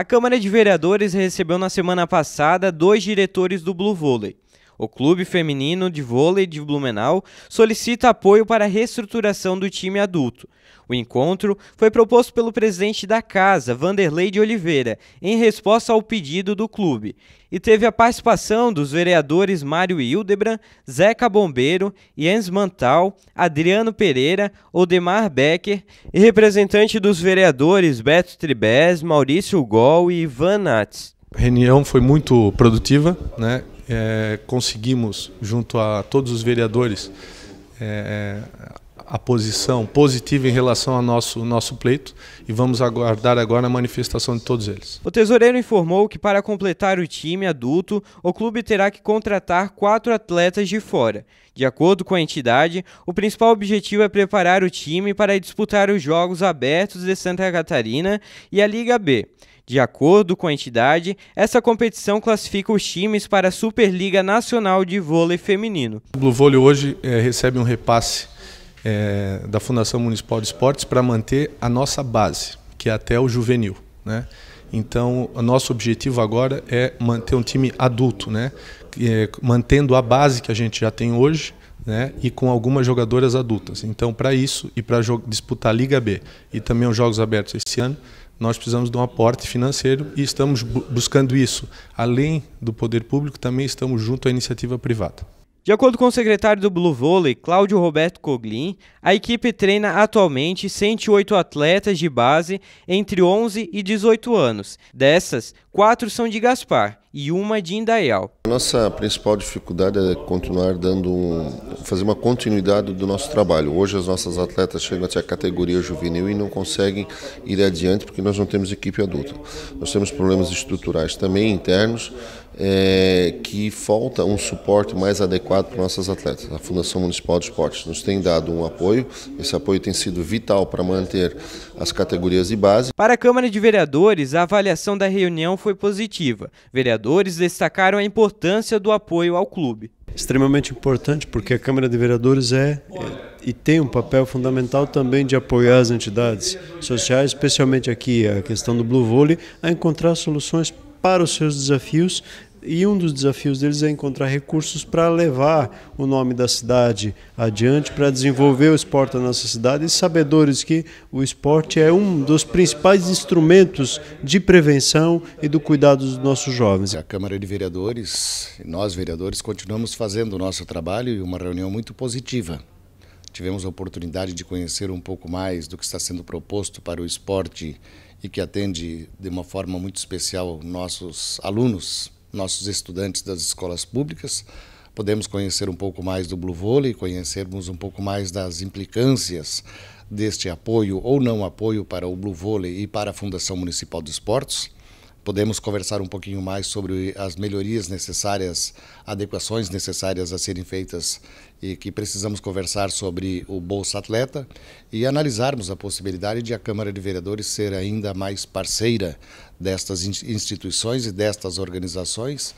A Câmara de Vereadores recebeu na semana passada dois diretores do Blue Volley. O clube feminino de vôlei de Blumenau solicita apoio para a reestruturação do time adulto. O encontro foi proposto pelo presidente da casa, Vanderlei de Oliveira, em resposta ao pedido do clube, e teve a participação dos vereadores Mário Hildebrand, Zeca Bombeiro, Jens Mantal, Adriano Pereira, Odemar Becker e representante dos vereadores Beto Tribés, Maurício Gol e Ivan Nats. A reunião foi muito produtiva, né? é, conseguimos, junto a todos os vereadores, é, é a posição positiva em relação ao nosso, nosso pleito e vamos aguardar agora a manifestação de todos eles. O tesoureiro informou que para completar o time adulto, o clube terá que contratar quatro atletas de fora. De acordo com a entidade, o principal objetivo é preparar o time para disputar os Jogos Abertos de Santa Catarina e a Liga B. De acordo com a entidade, essa competição classifica os times para a Superliga Nacional de Vôlei Feminino. O Blue Vôlei hoje é, recebe um repasse é, da Fundação Municipal de Esportes para manter a nossa base, que é até o juvenil. Né? Então, o nosso objetivo agora é manter um time adulto, né? É, mantendo a base que a gente já tem hoje, né, e com algumas jogadoras adultas. Então, para isso e para disputar a Liga B e também os Jogos Abertos esse ano, nós precisamos de um aporte financeiro e estamos bu buscando isso. Além do poder público, também estamos junto à iniciativa privada. De acordo com o secretário do Blue Volley, Cláudio Roberto Coglin, a equipe treina atualmente 108 atletas de base entre 11 e 18 anos. Dessas, quatro são de Gaspar e uma de Indaial. A nossa principal dificuldade é continuar dando um, fazer uma continuidade do nosso trabalho. Hoje as nossas atletas chegam até a categoria juvenil e não conseguem ir adiante porque nós não temos equipe adulta. Nós temos problemas estruturais também internos é, que falta um suporte mais adequado para nossas atletas. A Fundação Municipal de Esportes nos tem dado um apoio, esse apoio tem sido vital para manter as categorias de base. Para a Câmara de Vereadores, a avaliação da reunião foi positiva. Vereadores vereadores destacaram a importância do apoio ao clube. Extremamente importante, porque a Câmara de Vereadores é, é e tem um papel fundamental também de apoiar as entidades sociais, especialmente aqui a questão do Blue Volley, a encontrar soluções para os seus desafios e um dos desafios deles é encontrar recursos para levar o nome da cidade adiante, para desenvolver o esporte da nossa cidade e sabedores que o esporte é um dos principais instrumentos de prevenção e do cuidado dos nossos jovens. A Câmara de Vereadores, nós vereadores, continuamos fazendo o nosso trabalho e uma reunião muito positiva. Tivemos a oportunidade de conhecer um pouco mais do que está sendo proposto para o esporte e que atende de uma forma muito especial nossos alunos nossos estudantes das escolas públicas, podemos conhecer um pouco mais do Blue Volley conhecermos um pouco mais das implicâncias deste apoio ou não apoio para o Blue Volley e para a Fundação Municipal de Esportes podemos conversar um pouquinho mais sobre as melhorias necessárias, adequações necessárias a serem feitas e que precisamos conversar sobre o Bolsa Atleta e analisarmos a possibilidade de a Câmara de Vereadores ser ainda mais parceira destas instituições e destas organizações